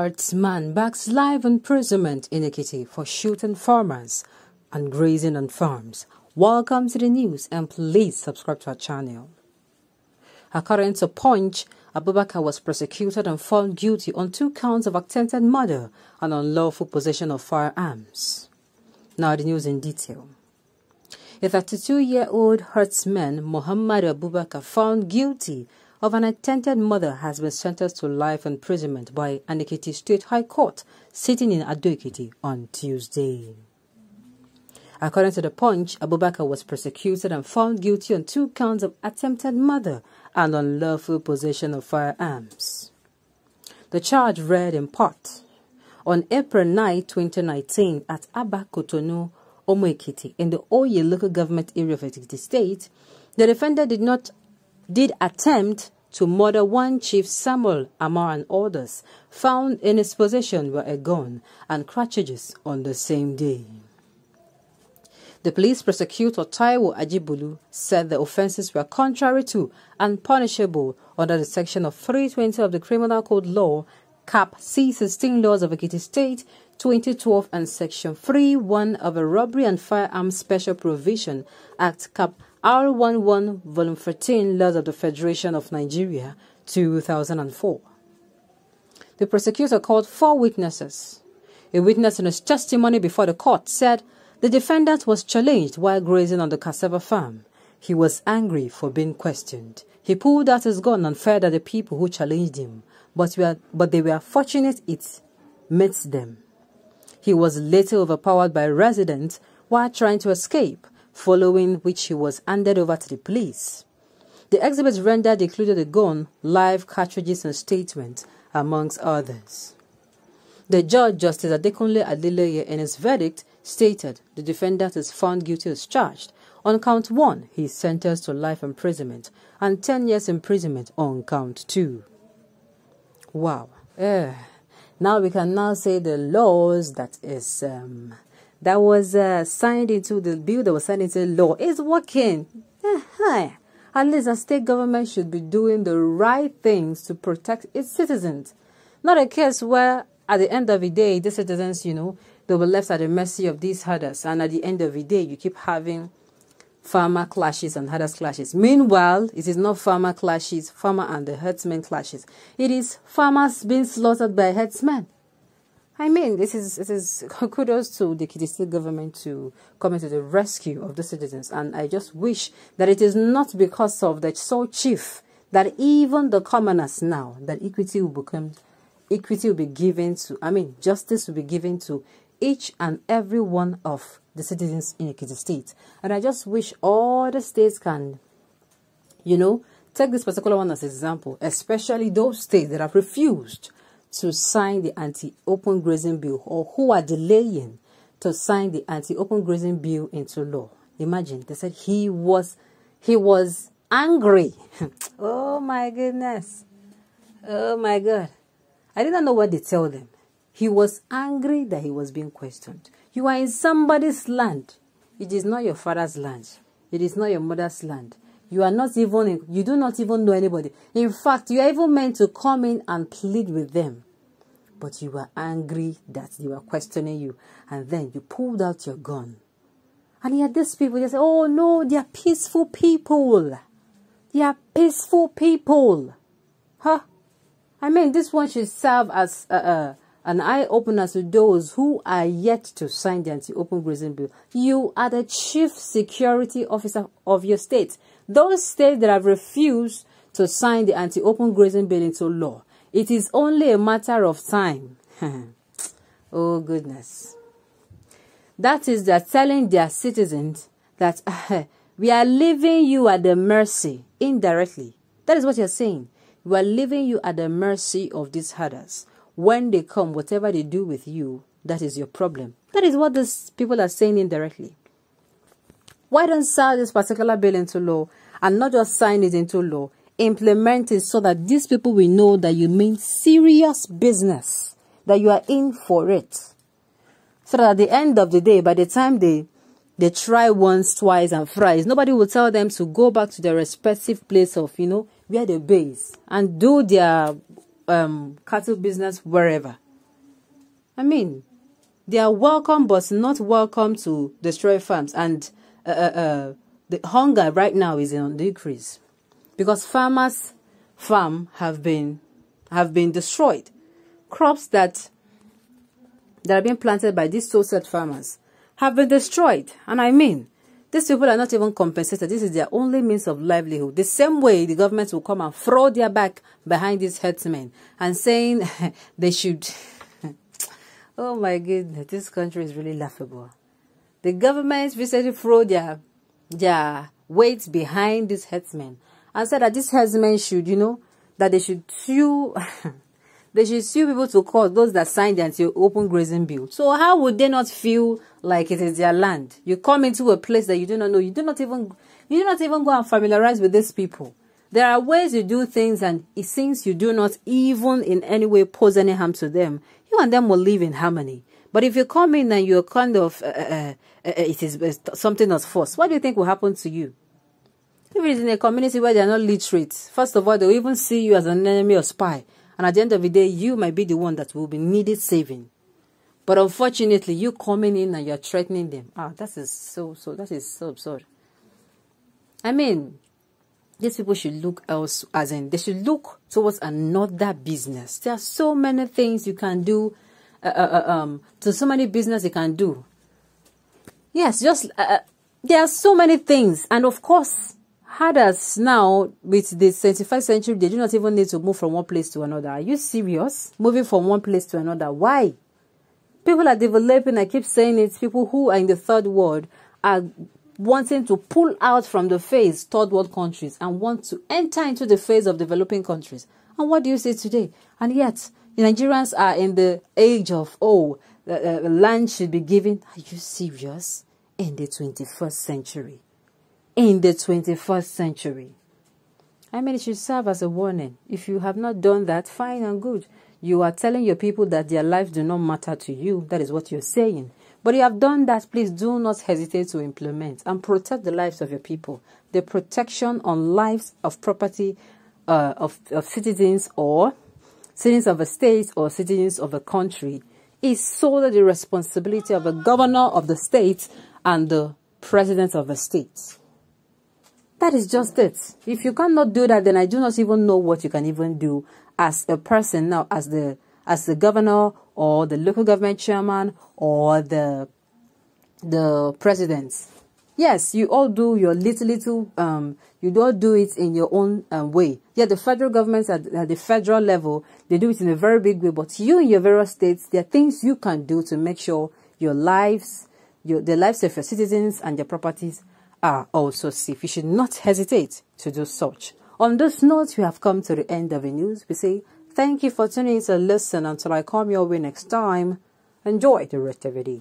Arts man backs live imprisonment iniquity for shooting farmers and grazing on farms. Welcome to the news and please subscribe to our channel. According to Punch, Abubakar was prosecuted and found guilty on two counts of attempted murder and unlawful possession of firearms. Now the news in detail. A 32-year-old herdsman, Muhammad Abubakar, found guilty of an attempted murder has been sentenced to life imprisonment by Anikiti State High Court sitting in Adoikiti on Tuesday. According to The Punch, Abubakar was prosecuted and found guilty on two counts of attempted murder and unlawful possession of firearms. The charge read in part, on April 9, 2019, at Abba Kotono, Omoekiti, in the Oye local government area of Ekiti State, the defendant did not did attempt to murder one Chief Samuel Amar and others. Found in his possession were a gun and cartridges on the same day. The police prosecutor Taiwo Ajibulu said the offences were contrary to and punishable under the section of 320 of the Criminal Code Law, Cap C16 Laws of Ekiti State 2012 and Section one of the Robbery and Firearms Special Provision Act Cap R11, Volume 13, Laws of the Federation of Nigeria, 2004. The prosecutor called four witnesses. A witness in his testimony before the court said the defendant was challenged while grazing on the cassava farm. He was angry for being questioned. He pulled out his gun and fired at the people who challenged him, but, were, but they were fortunate it met them. He was later overpowered by residents while trying to escape following which he was handed over to the police. The exhibits rendered included a gun, live cartridges, and statements, amongst others. The judge, Justice Adekunle Adeleye, in his verdict, stated the defendant is found guilty as charged. On count one, he is sentenced to life imprisonment and 10 years imprisonment on count two. Wow. Uh, now we can now say the laws that is um, that was uh, signed into the bill that was signed into law is working. Uh-huh. At least a state government should be doing the right things to protect its citizens. Not a case where at the end of the day, the citizens, you know, they'll be left at the mercy of these herders. And at the end of the day, you keep having farmer clashes and herders clashes. Meanwhile, it is not farmer clashes, farmer and the herdsmen clashes. It is farmers being slaughtered by herdsmen. I mean, this is it is kudos to the Kiti State government to come to the rescue of the citizens, and I just wish that it is not because of the so chief that even the commoners now that equity will become equity will be given to. I mean, justice will be given to each and every one of the citizens in Ekiti State, and I just wish all the states can, you know, take this particular one as an example, especially those states that have refused to sign the anti-open grazing bill or who are delaying to sign the anti-open grazing bill into law. Imagine they said he was he was angry. oh my goodness. Oh my god. I didn't know what they tell them. He was angry that he was being questioned. You are in somebody's land. It is not your father's land. It is not your mother's land. You are not even, in, you do not even know anybody. In fact, you are even meant to come in and plead with them. But you were angry that they were questioning you. And then you pulled out your gun. And yet these people, they say, oh no, they are peaceful people. They are peaceful people. Huh? I mean, this one should serve as, uh, uh, an eye opener to those who are yet to sign the anti open grazing bill. You are the chief security officer of your state. Those states that have refused to sign the anti open grazing bill into law, it is only a matter of time. oh, goodness. That is, they're telling their citizens that we are leaving you at the mercy indirectly. That is what you're saying. We are leaving you at the mercy of these herders. When they come, whatever they do with you, that is your problem. That is what these people are saying indirectly. Why don't sign this particular bill into law and not just sign it into law? Implement it so that these people will know that you mean serious business, that you are in for it. So that at the end of the day, by the time they they try once, twice, and thrice. Nobody will tell them to go back to their respective place of, you know, where they base and do their um, cattle business wherever. I mean, they are welcome but not welcome to destroy farms and uh, uh, uh, the hunger right now is on decrease because farmers farm have been have been destroyed crops that that have been planted by these so-called farmers have been destroyed and i mean these people are not even compensated. This is their only means of livelihood. The same way the government will come and throw their back behind these headsmen and saying they should. oh my goodness, this country is really laughable. The government recently throw their, their weight behind these headsmen and said that these headsmen should, you know, that they should sue. they should sue people to court those that signed the open grazing bill. So how would they not feel like it is their land? You come into a place that you do not know. You do not even you do not even go and familiarize with these people. There are ways you do things, and it seems you do not even in any way pose any harm to them. You and them will live in harmony. But if you come in and you're kind of uh, uh, uh, uh it is uh, something that's forced, what do you think will happen to you? If it is in a community where they are not literate, first of all, they'll even see you as an enemy or spy. And at the end of the day, you might be the one that will be needed saving. But unfortunately, you coming in and you're threatening them. Ah, that is so, so, that is so absurd. I mean, these people should look else, as in, they should look towards another business. There are so many things you can do, uh, uh, uh um, so, so many business you can do. Yes, just, uh, uh there are so many things. And of course, does now, with the 21st century, they do not even need to move from one place to another. Are you serious? Moving from one place to another. Why? People are developing, I keep saying it, people who are in the third world are wanting to pull out from the phase third world countries and want to enter into the phase of developing countries. And what do you see today? And yet, Nigerians are in the age of, oh, uh, uh, land should be given. Are you serious? In the 21st century in the 21st century. I mean, it should serve as a warning. If you have not done that, fine and good. You are telling your people that their lives do not matter to you. That is what you're saying. But you have done that, please do not hesitate to implement and protect the lives of your people. The protection on lives of property uh, of, of citizens or citizens of a state or citizens of a country is solely the responsibility of the governor of the state and the president of the state. That is just it. If you cannot do that, then I do not even know what you can even do as a person now, as the as the governor or the local government chairman or the the president. Yes, you all do your little little. Um, you all do it in your own um, way. Yeah, the federal governments at, at the federal level they do it in a very big way. But you in your various states, there are things you can do to make sure your lives, your the lives of your citizens and your properties are also safe. You should not hesitate to do such. On this note, we have come to the end of the news. We say thank you for tuning in to listen until I come your way next time. Enjoy the rest of the day.